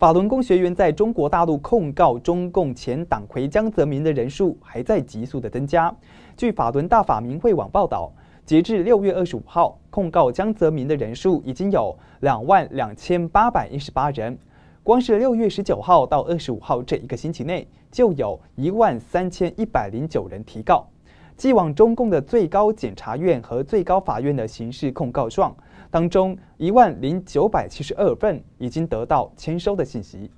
法轮功学员在中国大陆控告中共前党魁江泽民的人数还在急速的增加。据法轮大法明慧网报道，截至六月二十五号，控告江泽民的人数已经有两万两千八百一十八人。光是六月十九号到二十五号这一个星期内，就有一万三千一百零九人提告。寄往中共的最高检察院和最高法院的刑事控告状当中，一万零九百七十二份已经得到签收的信息。